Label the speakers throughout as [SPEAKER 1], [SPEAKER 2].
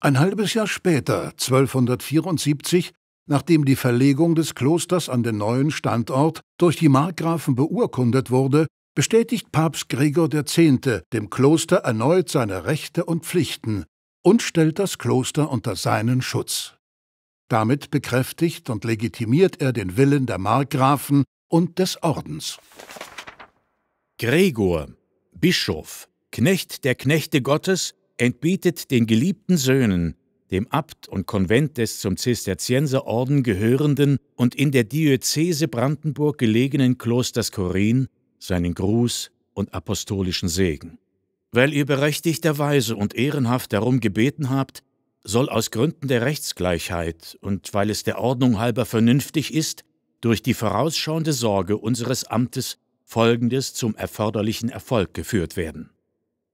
[SPEAKER 1] Ein halbes Jahr später, 1274, nachdem die Verlegung des Klosters an den neuen Standort durch die Markgrafen beurkundet wurde, bestätigt Papst Gregor X. dem Kloster erneut seine Rechte und Pflichten und stellt das Kloster unter seinen Schutz. Damit bekräftigt und legitimiert er den Willen der Markgrafen und des Ordens. Gregor,
[SPEAKER 2] Bischof, Knecht der Knechte Gottes entbietet den geliebten Söhnen, dem Abt und Konvent des zum Zisterzienserorden gehörenden und in der Diözese Brandenburg gelegenen Klosters Korin seinen Gruß und apostolischen Segen. Weil ihr berechtigterweise und ehrenhaft darum gebeten habt, soll aus Gründen der Rechtsgleichheit und weil es der Ordnung halber vernünftig ist, durch die vorausschauende Sorge unseres Amtes Folgendes zum erforderlichen Erfolg geführt werden.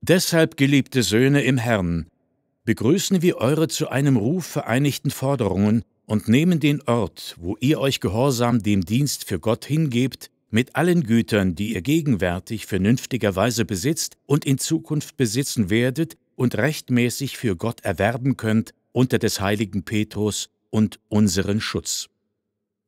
[SPEAKER 2] Deshalb, geliebte Söhne im Herrn, begrüßen wir eure zu einem Ruf vereinigten Forderungen und nehmen den Ort, wo ihr euch gehorsam dem Dienst für Gott hingebt, mit allen Gütern, die ihr gegenwärtig vernünftigerweise besitzt und in Zukunft besitzen werdet und rechtmäßig für Gott erwerben könnt, unter des heiligen Petrus und unseren Schutz.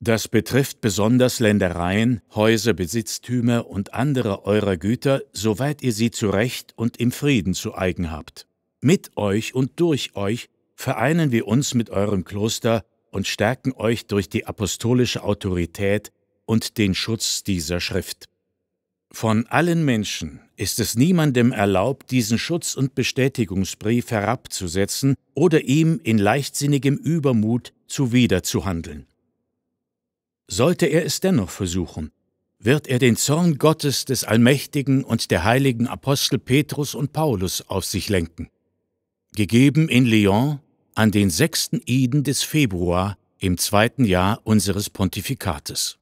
[SPEAKER 2] Das betrifft besonders Ländereien, Häuser, Besitztümer und andere eurer Güter, soweit ihr sie zu Recht und im Frieden zu eigen habt. Mit euch und durch euch vereinen wir uns mit eurem Kloster und stärken euch durch die apostolische Autorität und den Schutz dieser Schrift. Von allen Menschen ist es niemandem erlaubt, diesen Schutz und Bestätigungsbrief herabzusetzen oder ihm in leichtsinnigem Übermut zuwiderzuhandeln. Sollte er es dennoch versuchen, wird er den Zorn Gottes des Allmächtigen und der heiligen Apostel Petrus und Paulus auf sich lenken. Gegeben in Lyon an den sechsten Iden des Februar im zweiten Jahr unseres Pontifikates.